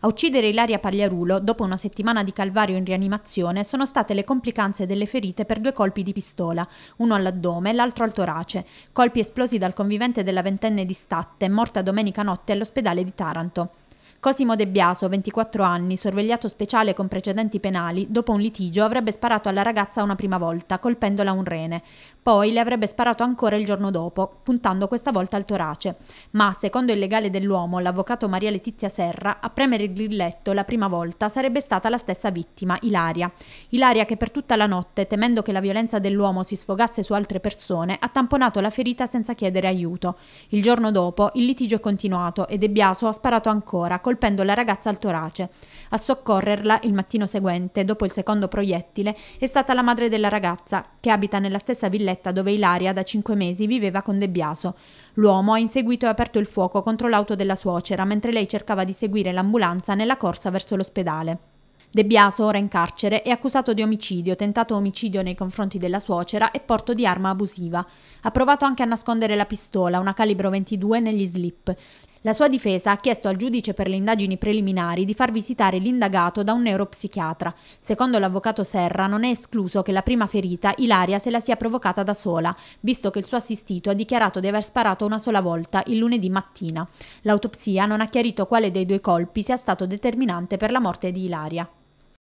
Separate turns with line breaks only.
A uccidere Ilaria Pagliarulo, dopo una settimana di calvario in rianimazione, sono state le complicanze delle ferite per due colpi di pistola, uno all'addome e l'altro al torace, colpi esplosi dal convivente della ventenne di Statte, morta domenica notte all'ospedale di Taranto. Cosimo De Biaso, 24 anni, sorvegliato speciale con precedenti penali, dopo un litigio avrebbe sparato alla ragazza una prima volta, colpendola un rene. Poi le avrebbe sparato ancora il giorno dopo, puntando questa volta al torace. Ma, secondo il legale dell'uomo, l'avvocato Maria Letizia Serra, a premere il grilletto la prima volta sarebbe stata la stessa vittima, Ilaria. Ilaria che per tutta la notte, temendo che la violenza dell'uomo si sfogasse su altre persone, ha tamponato la ferita senza chiedere aiuto. Il giorno dopo il litigio è continuato e De Biaso ha sparato ancora, colpendo la ragazza al torace. A soccorrerla il mattino seguente, dopo il secondo proiettile, è stata la madre della ragazza, che abita nella stessa villetta dove Ilaria da cinque mesi viveva con De Biaso. L'uomo ha inseguito e aperto il fuoco contro l'auto della suocera mentre lei cercava di seguire l'ambulanza nella corsa verso l'ospedale. De Biaso, ora in carcere, è accusato di omicidio, tentato omicidio nei confronti della suocera e porto di arma abusiva. Ha provato anche a nascondere la pistola, una calibro 22, negli slip. La sua difesa ha chiesto al giudice per le indagini preliminari di far visitare l'indagato da un neuropsichiatra. Secondo l'avvocato Serra non è escluso che la prima ferita Ilaria se la sia provocata da sola, visto che il suo assistito ha dichiarato di aver sparato una sola volta il lunedì mattina. L'autopsia non ha chiarito quale dei due colpi sia stato determinante per la morte di Ilaria.